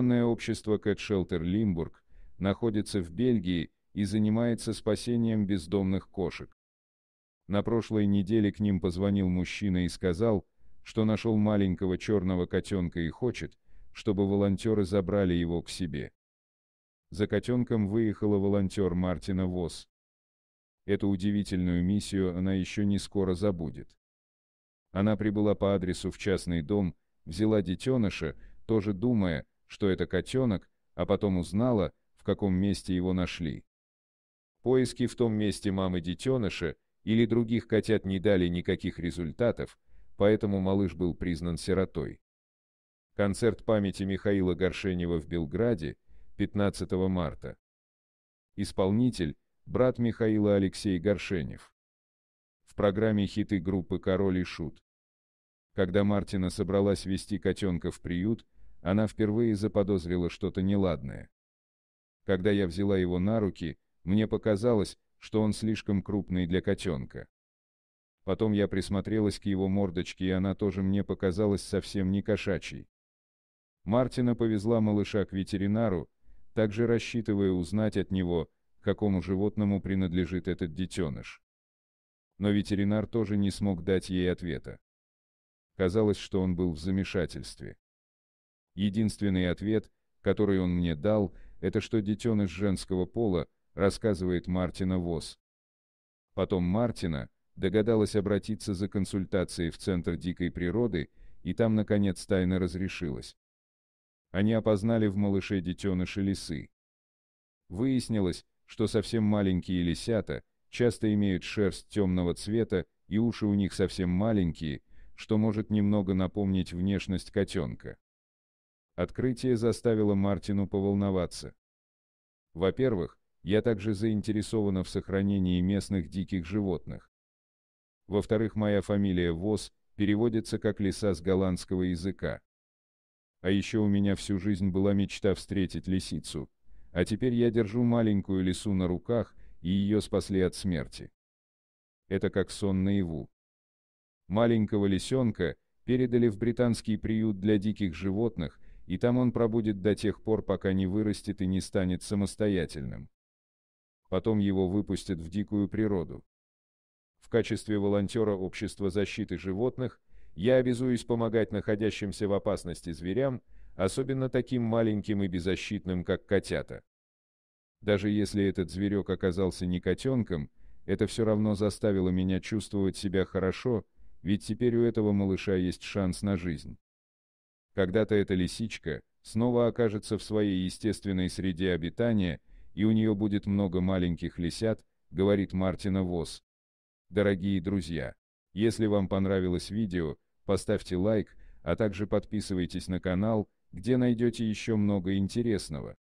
Гуманное общество Кэтшелтер Лимбург находится в Бельгии и занимается спасением бездомных кошек. На прошлой неделе к ним позвонил мужчина и сказал, что нашел маленького черного котенка и хочет, чтобы волонтеры забрали его к себе. За котенком выехала волонтер Мартина Вос. Эту удивительную миссию она еще не скоро забудет. Она прибыла по адресу в частный дом, взяла детеныша, тоже думая, что это котенок, а потом узнала, в каком месте его нашли. Поиски в том месте мамы детеныша или других котят не дали никаких результатов, поэтому малыш был признан сиротой. Концерт памяти Михаила Горшенева в Белграде 15 марта. Исполнитель – брат Михаила Алексей Горшенев. В программе хиты группы «Король и Шут». Когда Мартина собралась вести котенка в приют – она впервые заподозрила что-то неладное. Когда я взяла его на руки, мне показалось, что он слишком крупный для котенка. Потом я присмотрелась к его мордочке, и она тоже мне показалась совсем не кошачьей. Мартина повезла малыша к ветеринару, также рассчитывая узнать от него, какому животному принадлежит этот детеныш. Но ветеринар тоже не смог дать ей ответа. Казалось, что он был в замешательстве. Единственный ответ, который он мне дал, это что детеныш женского пола, рассказывает Мартина Вос. Потом Мартина догадалась обратиться за консультацией в Центр дикой природы, и там, наконец, тайна разрешилась. Они опознали в малыше детеныши лисы. Выяснилось, что совсем маленькие лисята часто имеют шерсть темного цвета, и уши у них совсем маленькие, что может немного напомнить внешность котенка. Открытие заставило Мартину поволноваться. Во-первых, я также заинтересована в сохранении местных диких животных. Во-вторых, моя фамилия Воз переводится как «лиса» с голландского языка. А еще у меня всю жизнь была мечта встретить лисицу, а теперь я держу маленькую лису на руках, и ее спасли от смерти. Это как сон наяву. Маленького лисенка передали в британский приют для диких животных, и там он пробудет до тех пор, пока не вырастет и не станет самостоятельным. Потом его выпустят в дикую природу. В качестве волонтера Общества защиты животных я обязуюсь помогать находящимся в опасности зверям, особенно таким маленьким и беззащитным, как котята. Даже если этот зверек оказался не котенком, это все равно заставило меня чувствовать себя хорошо, ведь теперь у этого малыша есть шанс на жизнь. Когда-то эта лисичка снова окажется в своей естественной среде обитания, и у нее будет много маленьких лисят, говорит Мартина Вос. Дорогие друзья, если вам понравилось видео, поставьте лайк, а также подписывайтесь на канал, где найдете еще много интересного.